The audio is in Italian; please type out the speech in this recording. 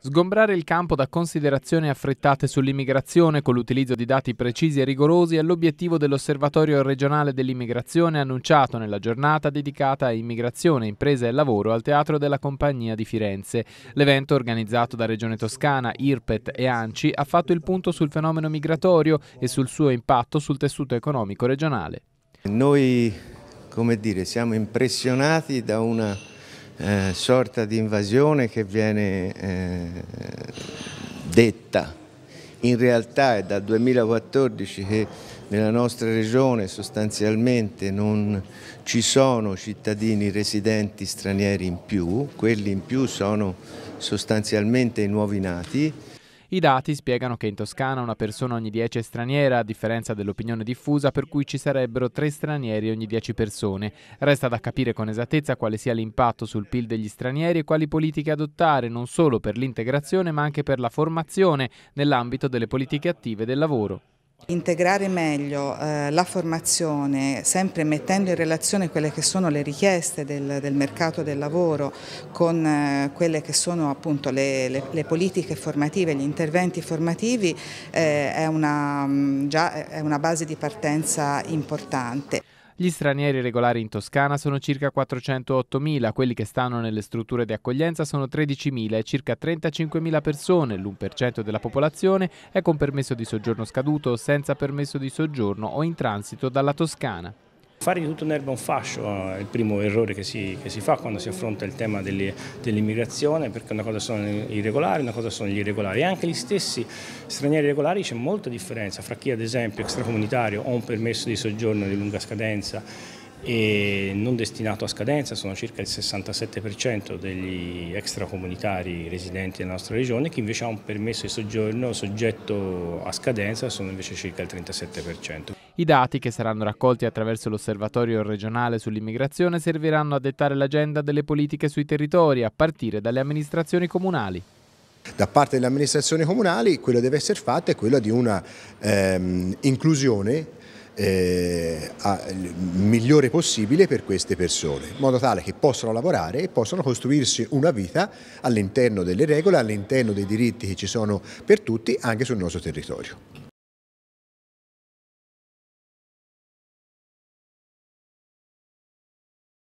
Sgombrare il campo da considerazioni affrettate sull'immigrazione con l'utilizzo di dati precisi e rigorosi è l'obiettivo dell'Osservatorio regionale dell'immigrazione annunciato nella giornata dedicata a immigrazione, impresa e lavoro al Teatro della Compagnia di Firenze. L'evento organizzato da Regione Toscana, IRPET e ANCI ha fatto il punto sul fenomeno migratorio e sul suo impatto sul tessuto economico regionale. Noi, come dire, siamo impressionati da una eh, sorta di invasione che viene eh, detta. In realtà è dal 2014 che nella nostra regione sostanzialmente non ci sono cittadini residenti stranieri in più, quelli in più sono sostanzialmente i nuovi nati. I dati spiegano che in Toscana una persona ogni 10 è straniera, a differenza dell'opinione diffusa per cui ci sarebbero 3 stranieri ogni 10 persone. Resta da capire con esattezza quale sia l'impatto sul PIL degli stranieri e quali politiche adottare, non solo per l'integrazione ma anche per la formazione nell'ambito delle politiche attive del lavoro. Integrare meglio eh, la formazione, sempre mettendo in relazione quelle che sono le richieste del, del mercato del lavoro con eh, quelle che sono appunto le, le, le, politiche formative, gli interventi formativi, eh, è, una, mm, già, è una base di partenza importante. Gli stranieri regolari in Toscana sono circa 408.000, quelli che stanno nelle strutture di accoglienza sono 13.000 e circa 35.000 persone, l'1% della popolazione è con permesso di soggiorno scaduto, o senza permesso di soggiorno o in transito dalla Toscana. Fare di tutto un'erba un fascio eh, è il primo errore che si, che si fa quando si affronta il tema dell'immigrazione, perché una cosa sono i regolari, una cosa sono gli irregolari. E anche gli stessi stranieri regolari c'è molta differenza fra chi ad esempio è extracomunitario o un permesso di soggiorno di lunga scadenza e non destinato a scadenza, sono circa il 67% degli extracomunitari residenti nella nostra regione chi invece ha un permesso di soggiorno soggetto a scadenza, sono invece circa il 37%. I dati, che saranno raccolti attraverso l'Osservatorio regionale sull'immigrazione, serviranno a dettare l'agenda delle politiche sui territori, a partire dalle amministrazioni comunali da parte delle amministrazioni comunali quello che deve essere fatto è quello di una ehm, inclusione eh, migliore possibile per queste persone, in modo tale che possano lavorare e possano costruirsi una vita all'interno delle regole, all'interno dei diritti che ci sono per tutti anche sul nostro territorio.